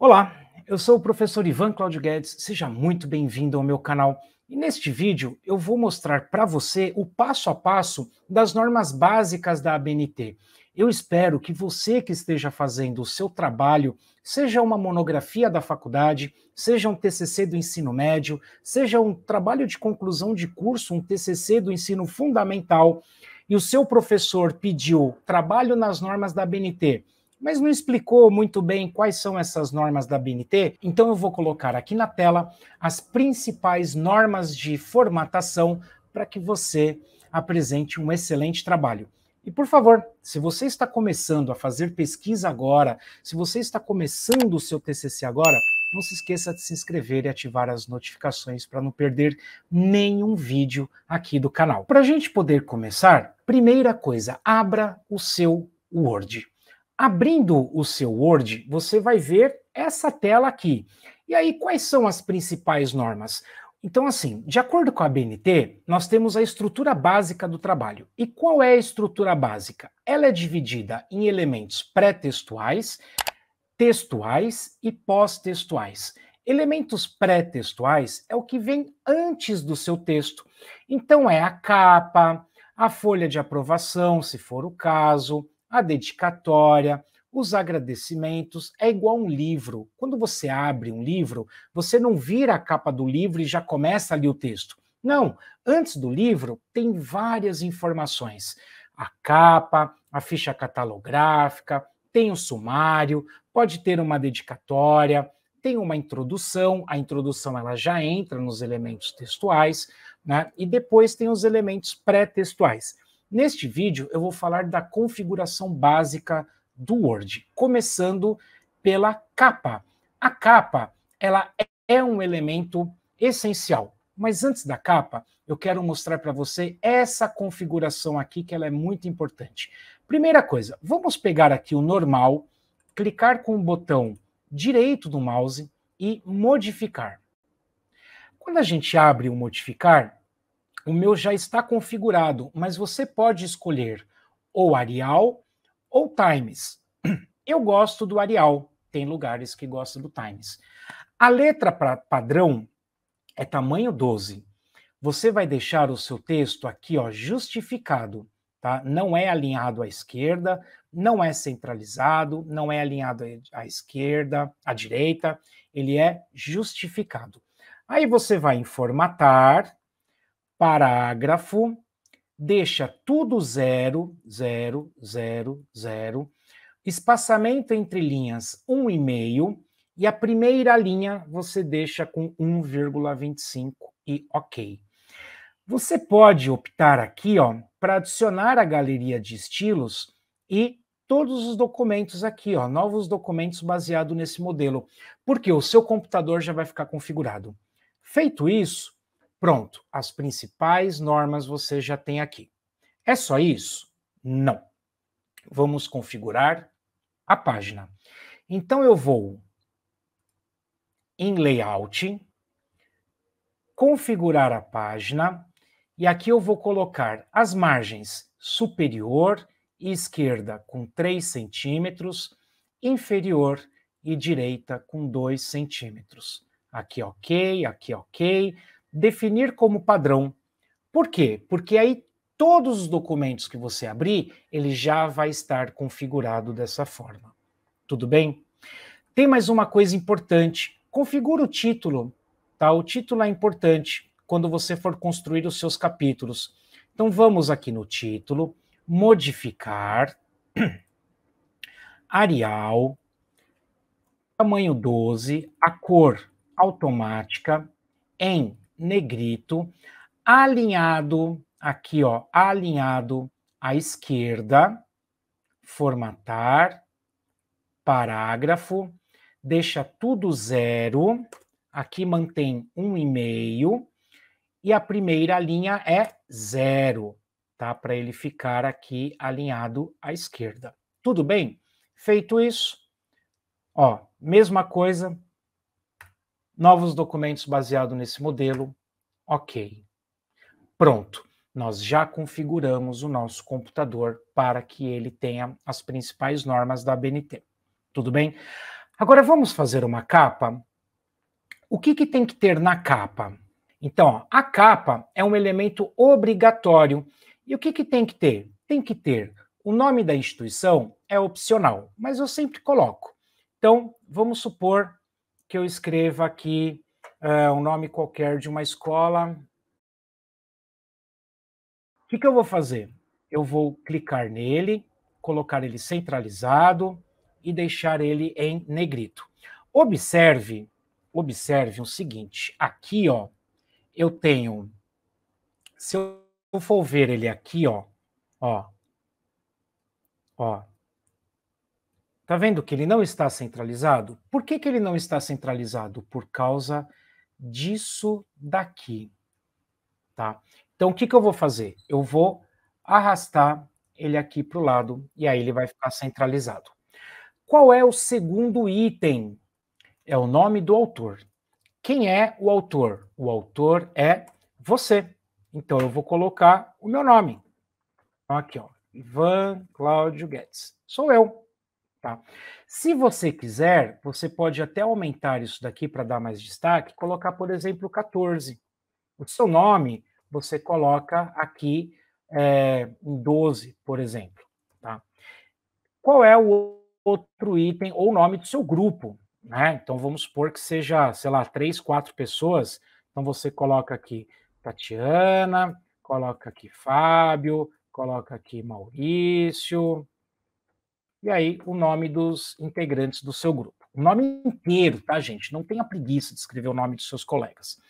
Olá, eu sou o professor Ivan Claudio Guedes, seja muito bem-vindo ao meu canal. E neste vídeo eu vou mostrar para você o passo a passo das normas básicas da ABNT. Eu espero que você que esteja fazendo o seu trabalho, seja uma monografia da faculdade, seja um TCC do ensino médio, seja um trabalho de conclusão de curso, um TCC do ensino fundamental, e o seu professor pediu trabalho nas normas da ABNT, mas não explicou muito bem quais são essas normas da BNT, então eu vou colocar aqui na tela as principais normas de formatação para que você apresente um excelente trabalho. E por favor, se você está começando a fazer pesquisa agora, se você está começando o seu TCC agora, não se esqueça de se inscrever e ativar as notificações para não perder nenhum vídeo aqui do canal. Para a gente poder começar, primeira coisa, abra o seu Word. Abrindo o seu Word, você vai ver essa tela aqui. E aí, quais são as principais normas? Então, assim, de acordo com a BNT, nós temos a estrutura básica do trabalho. E qual é a estrutura básica? Ela é dividida em elementos pré-textuais, textuais e pós-textuais. Elementos pré-textuais é o que vem antes do seu texto. Então, é a capa, a folha de aprovação, se for o caso, a dedicatória, os agradecimentos, é igual um livro. Quando você abre um livro, você não vira a capa do livro e já começa ali o texto. Não, antes do livro tem várias informações. A capa, a ficha catalográfica, tem o sumário, pode ter uma dedicatória, tem uma introdução, a introdução ela já entra nos elementos textuais, né? E depois tem os elementos pré-textuais. Neste vídeo, eu vou falar da configuração básica do Word, começando pela capa. A capa, ela é um elemento essencial. Mas antes da capa, eu quero mostrar para você essa configuração aqui que ela é muito importante. Primeira coisa, vamos pegar aqui o normal, clicar com o botão direito do mouse e modificar. Quando a gente abre o modificar, o meu já está configurado, mas você pode escolher ou Arial ou Times. Eu gosto do Arial, tem lugares que gostam do Times. A letra pra, padrão é tamanho 12. Você vai deixar o seu texto aqui, ó, justificado, tá? Não é alinhado à esquerda, não é centralizado, não é alinhado à esquerda, à direita, ele é justificado. Aí você vai em formatar, parágrafo, deixa tudo zero, zero, zero, zero, espaçamento entre linhas 1,5 um e a primeira linha você deixa com 1,25 e ok. Você pode optar aqui ó, para adicionar a galeria de estilos e todos os documentos aqui, ó, novos documentos baseado nesse modelo, porque o seu computador já vai ficar configurado. Feito isso, Pronto, as principais normas você já tem aqui. É só isso? Não. Vamos configurar a página. Então eu vou em layout, configurar a página e aqui eu vou colocar as margens superior e esquerda com 3 centímetros, inferior e direita com 2 centímetros. Aqui ok, aqui ok definir como padrão. Por quê? Porque aí todos os documentos que você abrir, ele já vai estar configurado dessa forma. Tudo bem? Tem mais uma coisa importante. Configura o título, tá? O título é importante quando você for construir os seus capítulos. Então vamos aqui no título, modificar Arial, tamanho 12, a cor automática em negrito, alinhado, aqui ó, alinhado à esquerda, formatar, parágrafo, deixa tudo zero, aqui mantém um e meio, e a primeira linha é zero, tá? Para ele ficar aqui alinhado à esquerda. Tudo bem? Feito isso, ó, mesma coisa, novos documentos baseado nesse modelo, ok. Pronto, nós já configuramos o nosso computador para que ele tenha as principais normas da ABNT. Tudo bem? Agora vamos fazer uma capa. O que, que tem que ter na capa? Então, ó, a capa é um elemento obrigatório. E o que, que tem que ter? Tem que ter o nome da instituição, é opcional, mas eu sempre coloco. Então, vamos supor que eu escreva aqui uh, um nome qualquer de uma escola. O que, que eu vou fazer? Eu vou clicar nele, colocar ele centralizado e deixar ele em negrito. Observe, observe o seguinte, aqui, ó, eu tenho, se eu for ver ele aqui, ó, ó, ó, Tá vendo que ele não está centralizado? Por que, que ele não está centralizado? Por causa disso daqui, tá? Então, o que, que eu vou fazer? Eu vou arrastar ele aqui para o lado e aí ele vai ficar centralizado. Qual é o segundo item? É o nome do autor. Quem é o autor? O autor é você. Então, eu vou colocar o meu nome. Então, aqui, ó. Ivan Cláudio Guedes. Sou eu. Tá? Se você quiser, você pode até aumentar isso daqui para dar mais destaque, colocar, por exemplo, 14. O seu nome você coloca aqui é, em 12, por exemplo. Tá? Qual é o outro item ou o nome do seu grupo? Né? Então vamos supor que seja, sei lá, três, quatro pessoas. Então você coloca aqui Tatiana, coloca aqui Fábio, coloca aqui Maurício, e aí o nome dos integrantes do seu grupo. O nome inteiro, tá, gente? Não tenha preguiça de escrever o nome dos seus colegas.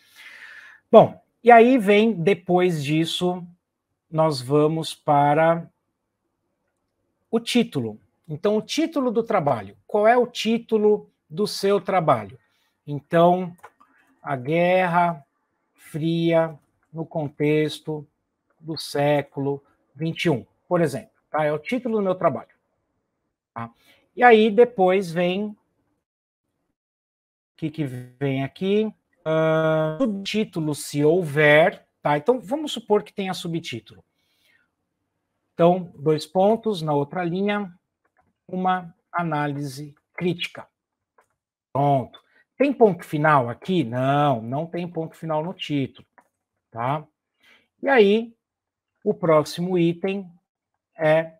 Bom, e aí vem, depois disso, nós vamos para o título. Então, o título do trabalho. Qual é o título do seu trabalho? Então, a Guerra Fria no contexto do século XXI, por exemplo. Tá? É o título do meu trabalho. Tá? E aí depois vem. O que, que vem aqui? Uh, subtítulo, se houver. Tá? Então vamos supor que tenha subtítulo. Então, dois pontos, na outra linha, uma análise crítica. Pronto. Tem ponto final aqui? Não, não tem ponto final no título, tá? E aí, o próximo item é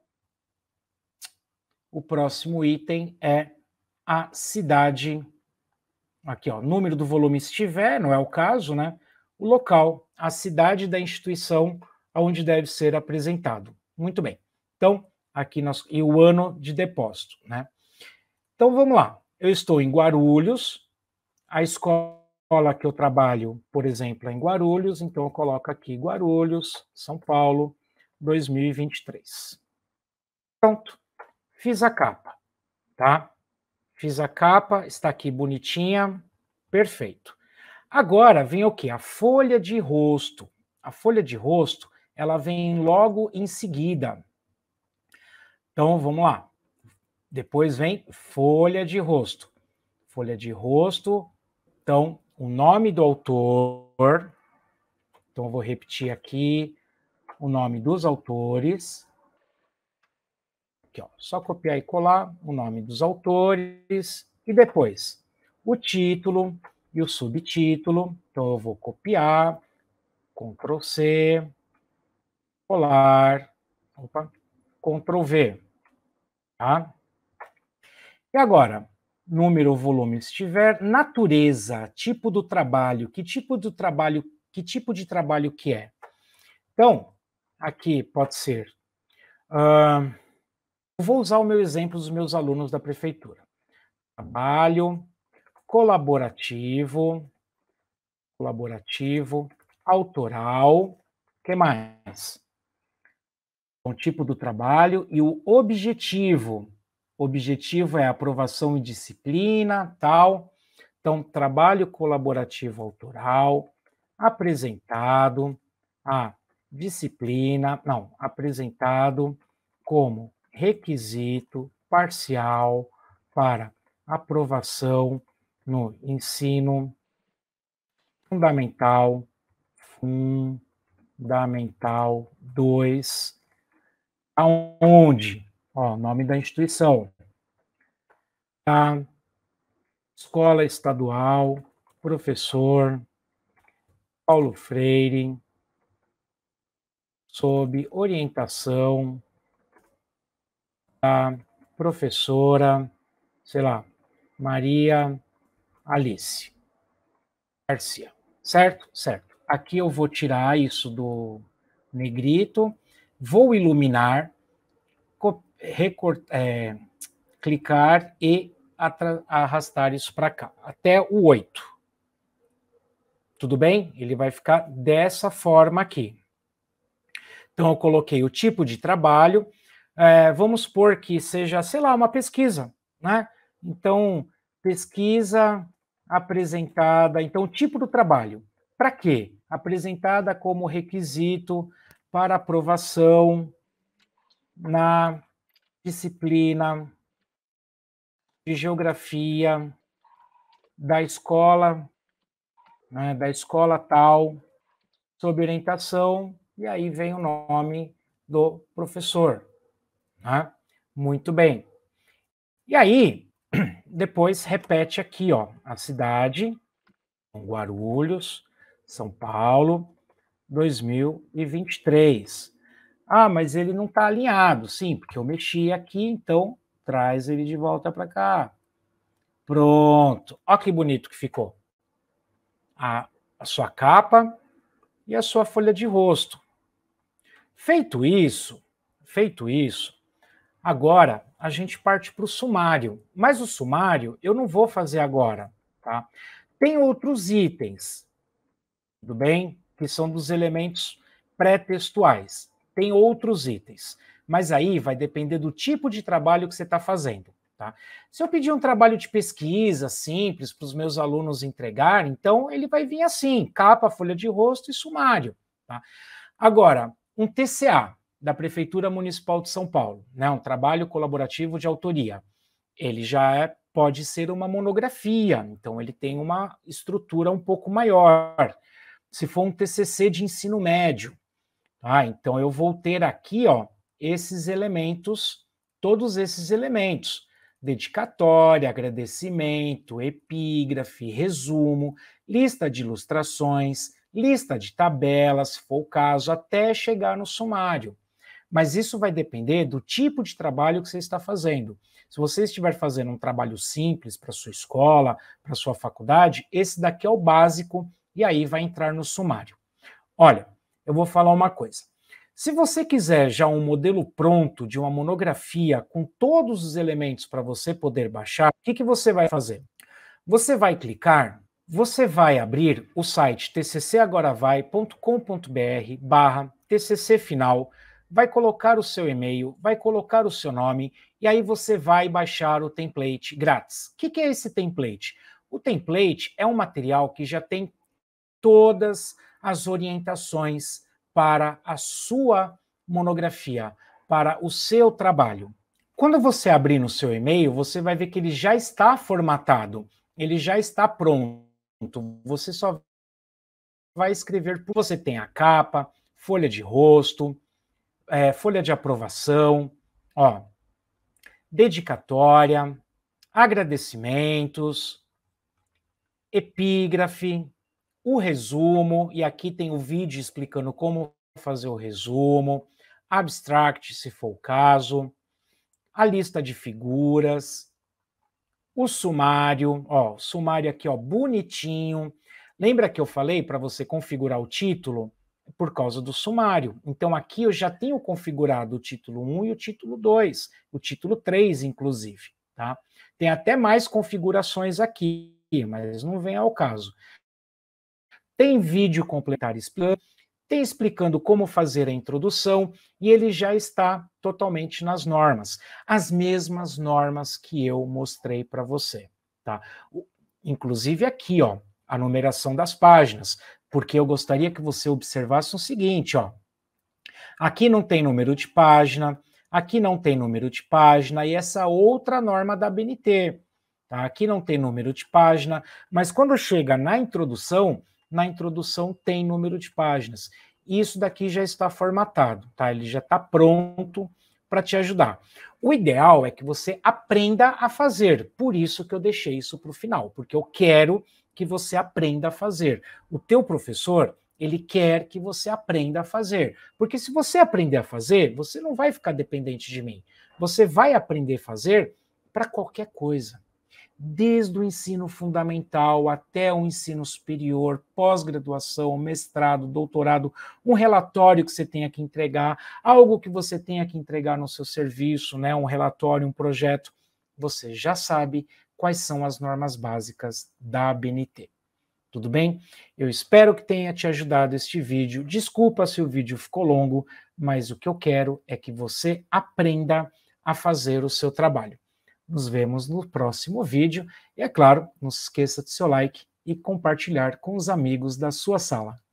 o próximo item é a cidade. Aqui, ó, número do volume se tiver, não é o caso, né? O local, a cidade da instituição onde deve ser apresentado. Muito bem. Então, aqui nós e o ano de depósito, né? Então vamos lá. Eu estou em Guarulhos. A escola que eu trabalho, por exemplo, é em Guarulhos, então eu coloco aqui Guarulhos, São Paulo, 2023. Pronto. Fiz a capa, tá? Fiz a capa, está aqui bonitinha, perfeito. Agora vem o que? A folha de rosto. A folha de rosto, ela vem logo em seguida. Então vamos lá. Depois vem folha de rosto. Folha de rosto. Então, o nome do autor. Então, eu vou repetir aqui o nome dos autores. Aqui, ó, só copiar e colar o nome dos autores e depois o título e o subtítulo. Então eu vou copiar, Ctrl C, colar, opa, Ctrl V, tá? E agora, número, volume, se tiver, natureza, tipo do trabalho, que tipo do trabalho, que tipo de trabalho que é. Então, aqui pode ser uh, Vou usar o meu exemplo dos meus alunos da prefeitura. Trabalho colaborativo, colaborativo, autoral, que mais? O tipo do trabalho e o objetivo. Objetivo é aprovação e disciplina, tal. Então, trabalho colaborativo autoral, apresentado, a ah, disciplina, não, apresentado como requisito parcial para aprovação no ensino fundamental, fundamental 2, aonde? Ó, nome da instituição. A escola estadual, professor Paulo Freire, sob orientação professora, sei lá, Maria Alice Garcia. Certo? Certo. Aqui eu vou tirar isso do negrito, vou iluminar, é, clicar e arrastar isso para cá, até o 8. Tudo bem? Ele vai ficar dessa forma aqui. Então, eu coloquei o tipo de trabalho, é, vamos supor que seja, sei lá, uma pesquisa, né? Então, pesquisa apresentada, então, tipo do trabalho. Para quê? Apresentada como requisito para aprovação na disciplina de geografia da escola, né, da escola tal, sob orientação, e aí vem o nome do professor. Né? Muito bem. E aí, depois repete aqui, ó, a cidade, Guarulhos, São Paulo, 2023. Ah, mas ele não está alinhado. Sim, porque eu mexi aqui, então traz ele de volta para cá. Pronto. Olha que bonito que ficou. A, a sua capa e a sua folha de rosto. Feito isso, feito isso, Agora a gente parte para o sumário, mas o sumário eu não vou fazer agora, tá? Tem outros itens, tudo bem? Que são dos elementos pré-textuais. Tem outros itens, mas aí vai depender do tipo de trabalho que você está fazendo. Tá? Se eu pedir um trabalho de pesquisa simples para os meus alunos entregar, então ele vai vir assim: capa, folha de rosto e sumário. Tá? Agora, um TCA, da Prefeitura Municipal de São Paulo, né? um trabalho colaborativo de autoria. Ele já é, pode ser uma monografia, então ele tem uma estrutura um pouco maior. Se for um TCC de ensino médio, ah, então eu vou ter aqui ó, esses elementos, todos esses elementos dedicatória, agradecimento, epígrafe, resumo, lista de ilustrações, lista de tabelas, se for o caso, até chegar no sumário. Mas isso vai depender do tipo de trabalho que você está fazendo. Se você estiver fazendo um trabalho simples para sua escola, para sua faculdade, esse daqui é o básico e aí vai entrar no sumário. Olha, eu vou falar uma coisa. Se você quiser já um modelo pronto de uma monografia com todos os elementos para você poder baixar, o que, que você vai fazer? Você vai clicar, você vai abrir o site tccagoravai.com.br barra tccfinal vai colocar o seu e-mail, vai colocar o seu nome e aí você vai baixar o template grátis. O que, que, é esse template? O template é um material que já tem todas as orientações para a sua monografia, para o seu trabalho. Quando você abrir no seu e-mail, você vai ver que ele já está formatado, ele já está pronto. Você só vai escrever, você tem a capa, folha de rosto, é, folha de aprovação, ó, dedicatória, agradecimentos, epígrafe, o resumo, e aqui tem o vídeo explicando como fazer o resumo, abstract, se for o caso, a lista de figuras, o sumário, ó, sumário aqui, ó, bonitinho. Lembra que eu falei para você configurar o título? por causa do sumário. Então, aqui eu já tenho configurado o título 1 e o título 2, o título 3, inclusive. Tá? Tem até mais configurações aqui, mas não vem ao caso. Tem vídeo complementar explicando, tem explicando como fazer a introdução, e ele já está totalmente nas normas, as mesmas normas que eu mostrei para você. Tá? Inclusive aqui, ó, a numeração das páginas porque eu gostaria que você observasse o seguinte, ó. Aqui não tem número de página, aqui não tem número de página, e essa outra norma da BNT. Tá? Aqui não tem número de página, mas quando chega na introdução, na introdução tem número de páginas. Isso daqui já está formatado, tá? Ele já está pronto para te ajudar. O ideal é que você aprenda a fazer, por isso que eu deixei isso para o final, porque eu quero que você aprenda a fazer. O teu professor, ele quer que você aprenda a fazer. Porque se você aprender a fazer, você não vai ficar dependente de mim. Você vai aprender a fazer para qualquer coisa. Desde o ensino fundamental até o ensino superior, pós-graduação, mestrado, doutorado, um relatório que você tenha que entregar, algo que você tenha que entregar no seu serviço, né, um relatório, um projeto, você já sabe quais são as normas básicas da ABNT. Tudo bem? Eu espero que tenha te ajudado este vídeo. Desculpa se o vídeo ficou longo, mas o que eu quero é que você aprenda a fazer o seu trabalho. Nos vemos no próximo vídeo e, é claro, não se esqueça de seu like e compartilhar com os amigos da sua sala.